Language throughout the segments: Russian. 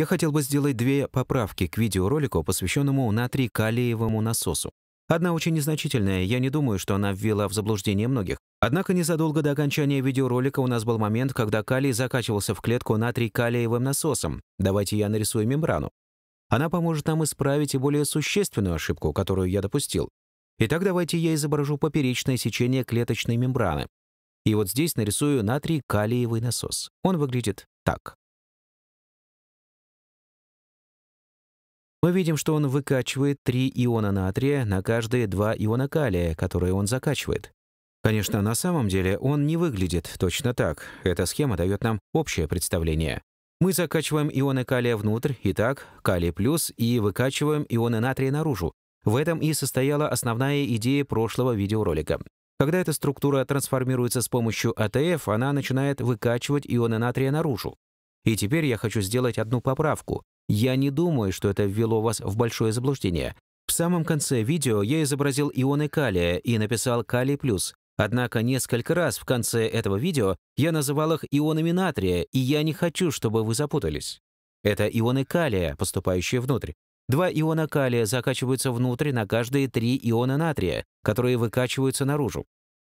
Я хотел бы сделать две поправки к видеоролику, посвященному натрий-калиевому насосу. Одна очень незначительная, я не думаю, что она ввела в заблуждение многих. Однако незадолго до окончания видеоролика у нас был момент, когда калий закачивался в клетку натрий-калиевым насосом. Давайте я нарисую мембрану. Она поможет нам исправить и более существенную ошибку, которую я допустил. Итак, давайте я изображу поперечное сечение клеточной мембраны. И вот здесь нарисую натрий-калиевый насос. Он выглядит так. Мы видим, что он выкачивает три иона натрия на каждые два иона калия, которые он закачивает. Конечно, на самом деле он не выглядит точно так. Эта схема дает нам общее представление. Мы закачиваем ионы калия внутрь, и так, калий плюс, и выкачиваем ионы натрия наружу. В этом и состояла основная идея прошлого видеоролика. Когда эта структура трансформируется с помощью АТФ, она начинает выкачивать ионы натрия наружу. И теперь я хочу сделать одну поправку. Я не думаю, что это ввело вас в большое заблуждение. В самом конце видео я изобразил ионы калия и написал «калий плюс». Однако несколько раз в конце этого видео я называл их ионами натрия, и я не хочу, чтобы вы запутались. Это ионы калия, поступающие внутрь. Два иона калия закачиваются внутрь на каждые три иона натрия, которые выкачиваются наружу.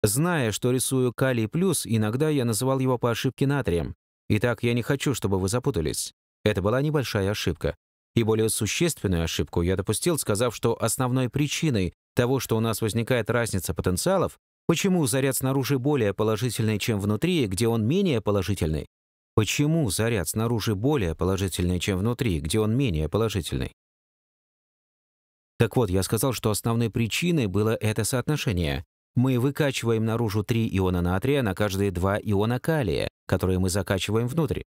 Зная, что рисую калий плюс, иногда я называл его по ошибке натрием. Итак, я не хочу, чтобы вы запутались. Это была небольшая ошибка. И более существенную ошибку я допустил, сказав, что основной причиной того, что у нас возникает разница потенциалов, почему заряд снаружи более положительный, чем внутри, где он менее положительный, почему заряд снаружи более положительный, чем внутри, где он менее положительный. Так вот, я сказал, что основной причиной было это соотношение. Мы выкачиваем наружу три иона натрия на каждые два иона калия, которые мы закачиваем внутрь.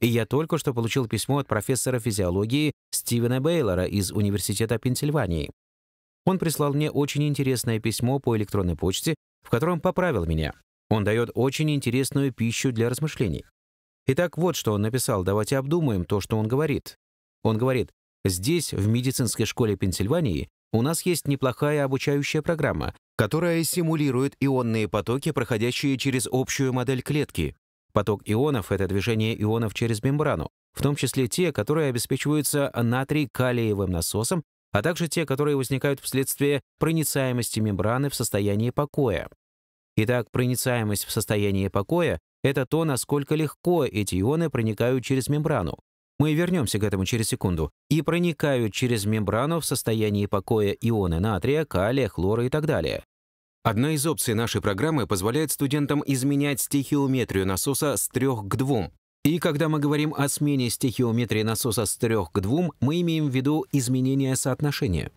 И я только что получил письмо от профессора физиологии Стивена Бейлора из Университета Пенсильвании. Он прислал мне очень интересное письмо по электронной почте, в котором поправил меня. Он дает очень интересную пищу для размышлений. Итак, вот что он написал, давайте обдумаем то, что он говорит. Он говорит, здесь, в медицинской школе Пенсильвании, у нас есть неплохая обучающая программа, которая симулирует ионные потоки, проходящие через общую модель клетки. Поток ионов — это движение ионов через мембрану, в том числе те, которые обеспечиваются натрий-калиевым насосом, а также те, которые возникают вследствие проницаемости мембраны в состоянии покоя. Итак, проницаемость в состоянии покоя — это то, насколько легко эти ионы проникают через мембрану. Мы вернемся к этому через секунду. И проникают через мембрану в состоянии покоя ионы натрия, калия, хлора и так далее. Одна из опций нашей программы позволяет студентам изменять стихиометрию насоса с 3 к 2. И когда мы говорим о смене стихиометрии насоса с 3 к 2, мы имеем в виду изменение соотношения.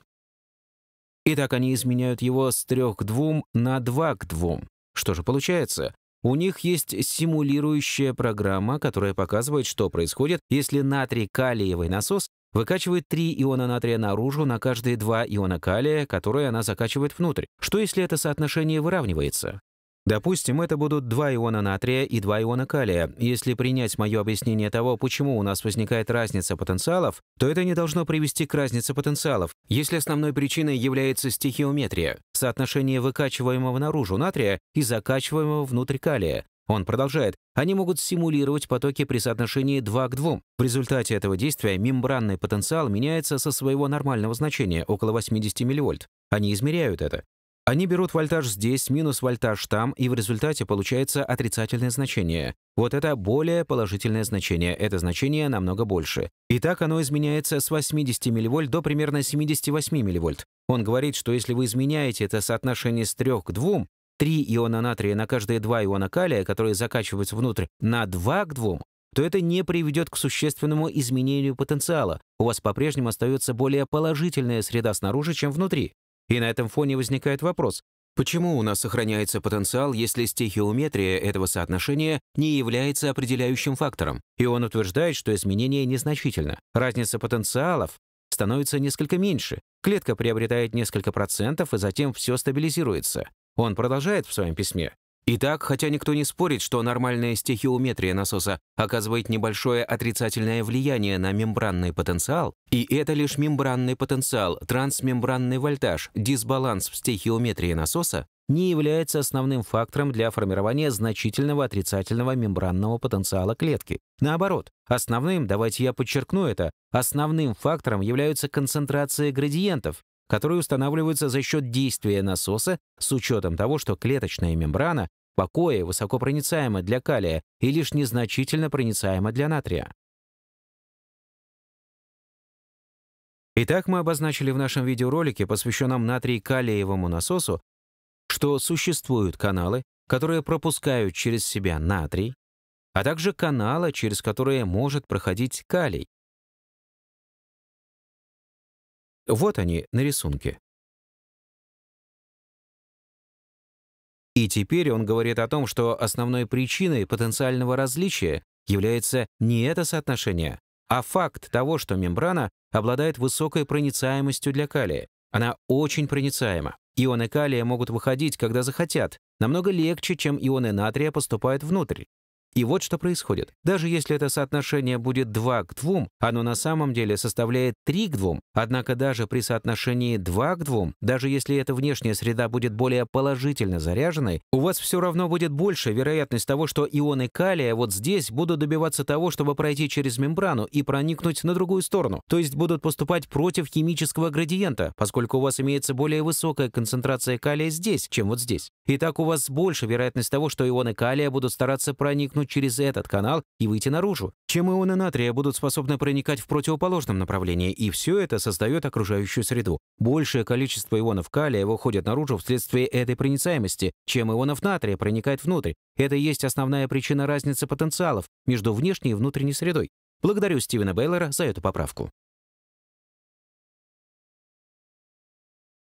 Итак, они изменяют его с 3 к 2 на 2 к 2. Что же получается? У них есть симулирующая программа, которая показывает, что происходит, если натрий-калиевый насос Выкачивает 3 иона натрия наружу на каждые 2 иона калия, которые она закачивает внутрь. Что если это соотношение выравнивается? Допустим, это будут 2 иона натрия и 2 иона калия. Если принять мое объяснение того, почему у нас возникает разница потенциалов, то это не должно привести к разнице потенциалов, если основной причиной является стихиометрия, соотношение выкачиваемого наружу натрия и закачиваемого внутрь калия, он продолжает. Они могут симулировать потоки при соотношении 2 к 2. В результате этого действия мембранный потенциал меняется со своего нормального значения, около 80 милливольт. Они измеряют это. Они берут вольтаж здесь, минус вольтаж там, и в результате получается отрицательное значение. Вот это более положительное значение, это значение намного больше. И так оно изменяется с 80 милливольт до примерно 78 милливольт. Он говорит, что если вы изменяете это соотношение с 3 к 2, 3 иона натрия на каждые 2 иона калия, которые закачиваются внутрь, на 2 к 2, то это не приведет к существенному изменению потенциала. У вас по-прежнему остается более положительная среда снаружи, чем внутри. И на этом фоне возникает вопрос, почему у нас сохраняется потенциал, если стихиометрия этого соотношения не является определяющим фактором? И он утверждает, что изменение незначительно. Разница потенциалов становится несколько меньше, клетка приобретает несколько процентов и затем все стабилизируется. Он продолжает в своем письме. Итак, хотя никто не спорит, что нормальная стихиометрия насоса оказывает небольшое отрицательное влияние на мембранный потенциал, и это лишь мембранный потенциал, трансмембранный вольтаж, дисбаланс в стихиометрии насоса не является основным фактором для формирования значительного отрицательного мембранного потенциала клетки. Наоборот, основным, давайте я подчеркну это, основным фактором являются концентрации градиентов, которые устанавливаются за счет действия насоса с учетом того, что клеточная мембрана покоя высокопроницаема для калия и лишь незначительно проницаема для натрия. Итак, мы обозначили в нашем видеоролике, посвященном натрий-калиевому насосу, что существуют каналы, которые пропускают через себя натрий, а также каналы, через которые может проходить калий, Вот они на рисунке. И теперь он говорит о том, что основной причиной потенциального различия является не это соотношение, а факт того, что мембрана обладает высокой проницаемостью для калия. Она очень проницаема. Ионы калия могут выходить, когда захотят, намного легче, чем ионы натрия поступают внутрь. И вот что происходит. Даже если это соотношение будет 2 к 2, оно на самом деле составляет 3 к 2. Однако даже при соотношении 2 к 2, даже если эта внешняя среда будет более положительно заряженной, у вас все равно будет больше вероятность того, что ионы калия вот здесь будут добиваться того, чтобы пройти через мембрану и проникнуть на другую сторону, то есть будут поступать против химического градиента, поскольку у вас имеется более высокая концентрация калия здесь, чем вот здесь. Итак, у вас больше вероятность того, что ионы калия будут стараться проникнуть проникнуть через этот канал и выйти наружу. Чем ионы натрия будут способны проникать в противоположном направлении, и все это создает окружающую среду. Большее количество ионов калия выходит наружу вследствие этой проницаемости, чем ионов натрия проникает внутрь. Это и есть основная причина разницы потенциалов между внешней и внутренней средой. Благодарю Стивена Бейлора за эту поправку.